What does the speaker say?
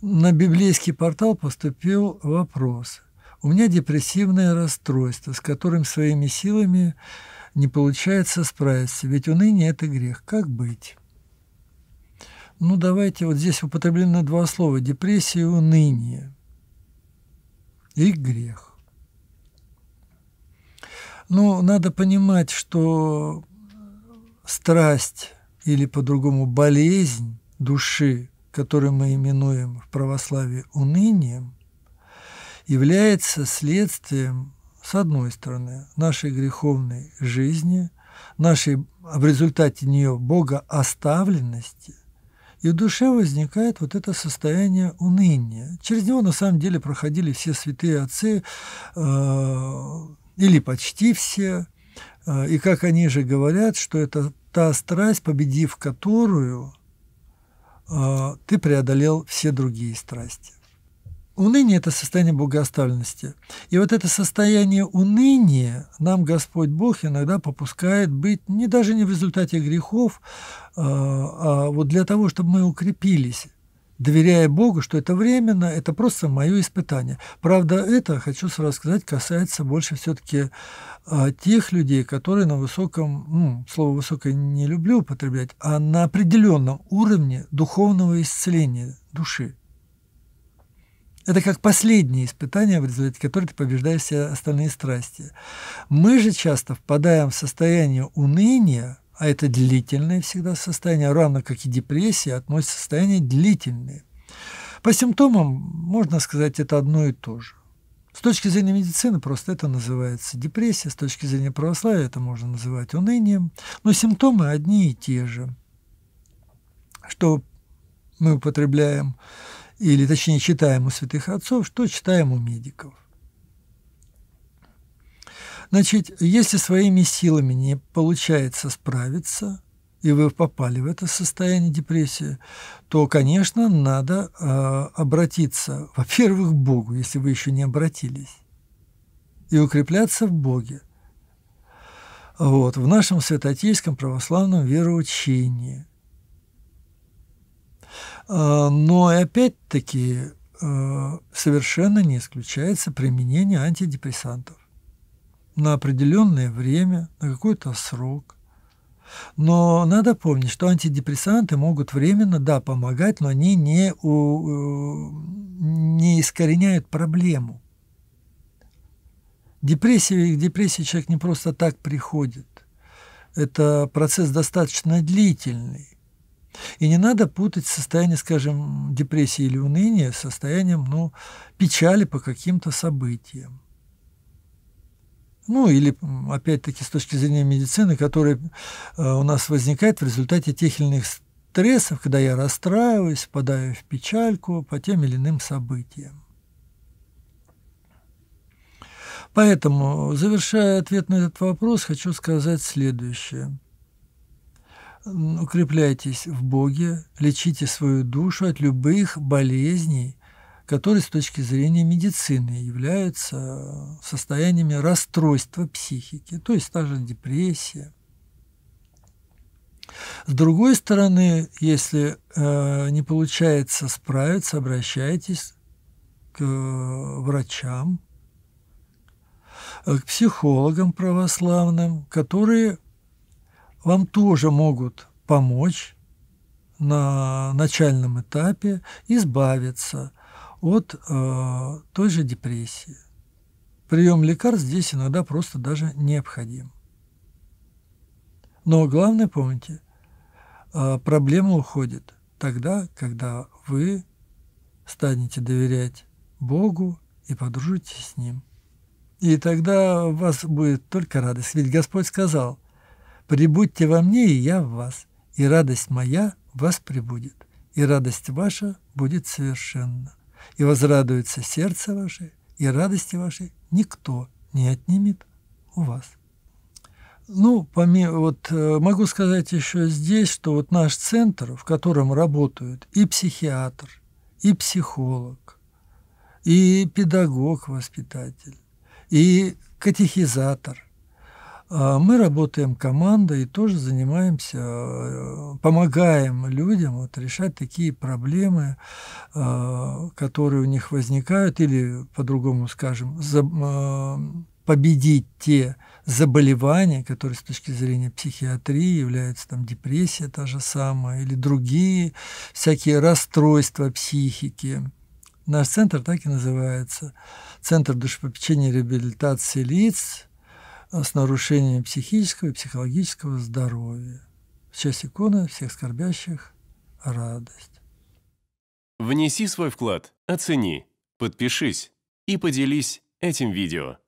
На библейский портал поступил вопрос. У меня депрессивное расстройство, с которым своими силами не получается справиться, ведь уныние – это грех. Как быть? Ну, давайте, вот здесь употреблено два слова – депрессия и уныние. И грех. Ну, надо понимать, что страсть или по-другому болезнь души который мы именуем в православии унынием, является следствием, с одной стороны, нашей греховной жизни, нашей в результате нее Бога оставленности, и в душе возникает вот это состояние уныния. Через него на самом деле проходили все святые отцы, э, или почти все, э, и как они же говорят, что это та страсть, победив которую – а, ты преодолел все другие страсти. Уныние – это состояние богооставленности. И вот это состояние уныния нам Господь Бог иногда попускает быть не даже не в результате грехов, а, а вот для того, чтобы мы укрепились доверяя Богу, что это временно, это просто мое испытание. Правда, это, хочу сразу сказать, касается больше все-таки а, тех людей, которые на высоком, ну, слово высокое не люблю употреблять, а на определенном уровне духовного исцеления души. Это как последнее испытание, в результате которого ты побеждаешь все остальные страсти. Мы же часто впадаем в состояние уныния, а это длительное всегда состояние, равно как и депрессия, относится состояние длительное. По симптомам можно сказать это одно и то же. С точки зрения медицины просто это называется депрессия, с точки зрения православия это можно называть унынием, но симптомы одни и те же. Что мы употребляем, или точнее читаем у святых отцов, что читаем у медиков. Значит, если своими силами не получается справиться, и вы попали в это состояние депрессии, то, конечно, надо э, обратиться, во-первых, к Богу, если вы еще не обратились, и укрепляться в Боге. Вот, в нашем святотейском православном вероучении. А, но и опять-таки а, совершенно не исключается применение антидепрессантов на определенное время, на какой-то срок. Но надо помнить, что антидепрессанты могут временно, да, помогать, но они не, у, э, не искореняют проблему. Депрессия, к депрессии человек не просто так приходит. Это процесс достаточно длительный. И не надо путать состояние, скажем, депрессии или уныния с состоянием ну, печали по каким-то событиям. Ну, или, опять-таки, с точки зрения медицины, которые э, у нас возникает в результате тех или иных стрессов, когда я расстраиваюсь, впадаю в печальку по тем или иным событиям. Поэтому, завершая ответ на этот вопрос, хочу сказать следующее. Укрепляйтесь в Боге, лечите свою душу от любых болезней, которые с точки зрения медицины являются э, состояниями расстройства психики, то есть та же депрессия. С другой стороны, если э, не получается справиться, обращайтесь к э, врачам, э, к психологам православным, которые вам тоже могут помочь на начальном этапе избавиться – от э, той же депрессии. Прием лекарств здесь иногда просто даже необходим. Но главное помните, э, проблема уходит тогда, когда вы станете доверять Богу и подружитесь с Ним. И тогда у вас будет только радость. Ведь Господь сказал, «Прибудьте во мне, и я в вас, и радость моя в вас прибудет, и радость ваша будет совершенна» и возрадуется сердце ваше, и радости ваши никто не отнимет у вас. Ну, помимо, вот э, могу сказать еще здесь, что вот наш центр, в котором работают и психиатр, и психолог, и педагог-воспитатель, и катехизатор, а мы работаем командой и тоже занимаемся, э, помогаем людям вот решать такие проблемы, э, которые у них возникают, или, по-другому скажем, э, победить те заболевания, которые с точки зрения психиатрии являются там депрессия та же самая, или другие всякие расстройства психики. Наш центр так и называется. Центр душепопечения и реабилитации лиц, Э, с нарушением психического и психологического здоровья. В честь иконы всех скорбящих радость. Внеси свой вклад, оцени, подпишись и поделись этим видео.